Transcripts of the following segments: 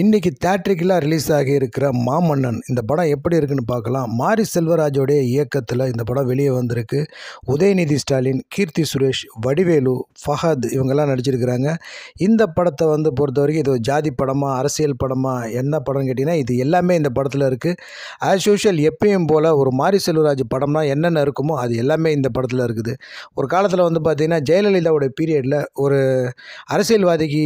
இன்றைக்கி தேட்ரிக்கெலாம் ரிலீஸ் ஆகி இருக்கிற மாமன்னன் இந்த படம் எப்படி இருக்குன்னு பார்க்கலாம் மாரி செல்வராஜோடைய இயக்கத்தில் இந்த படம் வெளியே வந்திருக்கு உதயநிதி ஸ்டாலின் கீர்த்தி சுரேஷ் வடிவேலு ஃபஹத் இவங்கெல்லாம் நடிச்சிருக்கிறாங்க இந்த படத்தை வந்து பொறுத்த வரைக்கும் இது ஜாதி படமாக அரசியல் படமாக என்ன படம்னு கேட்டிங்கன்னா இது எல்லாமே இந்த படத்தில் இருக்குது ஆஸ் யூஷுவல் எப்பயும் போல் ஒரு மாரி செல்வராஜ் படம்னா என்னென்ன இருக்குமோ அது எல்லாமே இந்த படத்தில் இருக்குது ஒரு காலத்தில் வந்து பார்த்திங்கன்னா ஜெயலலிதாவோட பீரியடில் ஒரு அரசியல்வாதிக்கு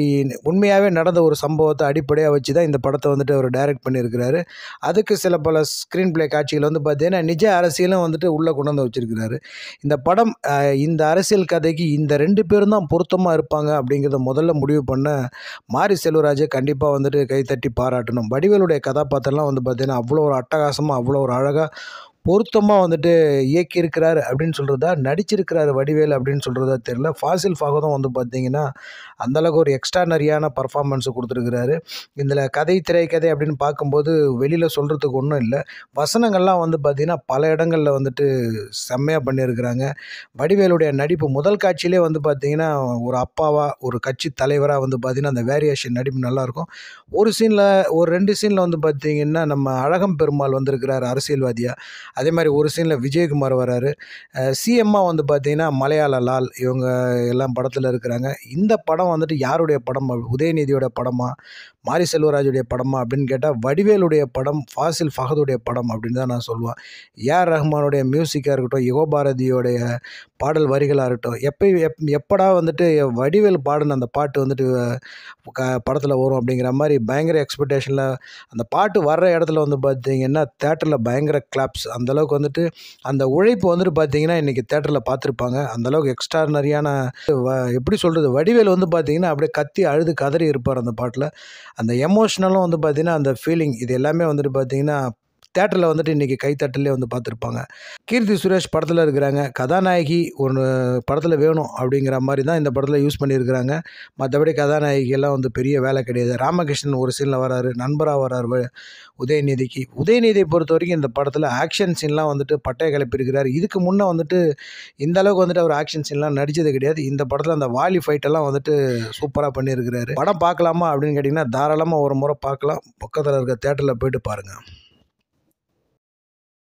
உண்மையாகவே நடந்த ஒரு சம்பவத்தை அடிப்படையாக ஐடியா வச்சு தான் இந்த படத்தை வந்துட்டு அவர் டைரக்ட் பண்ணியிருக்கிறாரு அதுக்கு சில பல ஸ்க்ரீன் பிளே காட்சிகள் வந்து பார்த்தீங்கன்னா நிஜ அரசியலும் வந்துட்டு உள்ளே கொண்டு வந்து வச்சுருக்கிறாரு இந்த படம் இந்த அரசியல் கதைக்கு இந்த ரெண்டு பேரும் தான் பொருத்தமாக இருப்பாங்க அப்படிங்கிறத முதல்ல முடிவு பண்ண மாரி செல்வராஜை கண்டிப்பாக வந்துட்டு கைத்தட்டி பாராட்டணும் வடிவேலுடைய கதாபாத்திரம்லாம் வந்து பார்த்தீங்கன்னா அவ்வளோ ஒரு அட்டகாசமாக அவ்வளோ ஒரு அழகாக பொருத்தமாக வந்துட்டு இயக்கியிருக்கிறார் அப்படின்னு சொல்கிறதா நடிச்சிருக்கிறாரு வடிவேல் அப்படின்னு சொல்கிறதா தெரில ஃபாசில் ஃபாகதம் வந்து பார்த்திங்கன்னா அந்தளவுக்கு ஒரு நிறையான பர்ஃபார்மன்ஸை கொடுத்துருக்கிறாரு இதில் கதை திரைக்கதை அப்படின்னு பார்க்கும்போது வெளியில் சொல்கிறதுக்கு ஒன்றும் இல்லை வசனங்கள்லாம் வந்து பார்த்திங்கன்னா பல இடங்களில் வந்துட்டு செம்மையாக பண்ணியிருக்கிறாங்க வடிவேலுடைய நடிப்பு முதல் காட்சியிலே வந்து பார்த்திங்கன்னா ஒரு அப்பாவாக ஒரு கட்சி தலைவராக வந்து பார்த்திங்கன்னா அந்த வேரியேஷன் நடிப்பு நல்லாயிருக்கும் ஒரு சீனில் ஒரு ரெண்டு சீனில் வந்து பார்த்திங்கன்னா நம்ம அழகம் பெருமாள் வந்திருக்கிறார் அரசியல்வாதியாக அதே மாதிரி ஒரு சீனில் விஜயகுமார் வராரு சிஎம்மா வந்து பார்த்தீங்கன்னா மலையாள லால் இவங்க எல்லாம் படத்தில் இருக்கிறாங்க இந்த படம் வந்துட்டு யாருடைய படம் உதயநிதியோட படமா மாரி செல்வராஜுடைய படமா அப்படின்னு கேட்டால் வடிவேலுடைய படம் ஃபாசில் ஃபஹதுடைய படம் அப்படின்னு தான் நான் சொல்லுவேன் ஏஆர் ரஹ்மானுடைய மியூசிக்காக இருக்கட்டும் யுகபாரதியோடைய பாடல் வரிகளாக இருக்கட்டும் எப்போ எப் எப்படா வந்துட்டு வடிவேல் பாடின அந்த பாட்டு வந்துட்டு க படத்தில் வரும் அப்படிங்கிற மாதிரி பயங்கர எக்ஸ்பெக்டேஷனில் அந்த பாட்டு வர்ற இடத்துல வந்து பார்த்திங்கன்னா தேட்டரில் பயங்கர கிளாப்ஸ் அந்த அந்தளவுக்கு வந்துட்டு அந்த உழைப்பு வந்துட்டு பார்த்தீங்கன்னா இன்றைக்கி தேட்டரில் பார்த்துருப்பாங்க அந்தளவுக்கு எக்ஸ்ட்ரானரியான எப்படி சொல்கிறது வடிவேல் வந்து பார்த்தீங்கன்னா அப்படியே கத்தி அழுது கதறி இருப்பார் அந்த பாட்டில் அந்த எமோஷ்னலும் வந்து பார்த்திங்கன்னா அந்த ஃபீலிங் இது எல்லாமே வந்துட்டு பார்த்திங்கன்னா தேட்டரில் வந்துட்டு இன்றைக்கி கைத்தட்டலே வந்து பார்த்துருப்பாங்க கீர்த்தி சுரேஷ் படத்தில் இருக்கிறாங்க கதாநாயகி ஒன்று படத்தில் வேணும் அப்படிங்கிற மாதிரி தான் இந்த படத்தில் யூஸ் பண்ணியிருக்கிறாங்க மற்றபடி கதாநாயகியெல்லாம் வந்து பெரிய வேலை கிடையாது ராமகிருஷ்ணன் ஒரு சீனில் வராரு நண்பராக வராரு உதயநிதிக்கு உதயநிதியை பொறுத்த வரைக்கும் இந்த படத்தில் ஆக்ஷன் சீன்லாம் வந்துட்டு பட்டையை கிளப்பியிருக்கிறார் இதுக்கு முன்னே வந்துட்டு இந்த அளவுக்கு வந்துட்டு அவர் ஆக்ஷன் சீன்லாம் நடித்தது கிடையாது இந்த படத்தில் அந்த வாலி ஃபைட்டெல்லாம் வந்துட்டு சூப்பராக பண்ணியிருக்கிறாரு படம் பார்க்கலாமா அப்படின்னு கேட்டிங்கன்னா தாராளமாக ஒரு முறை பார்க்கலாம் பக்கத்தில் இருக்க தேட்டரில் போயிட்டு பாருங்கள்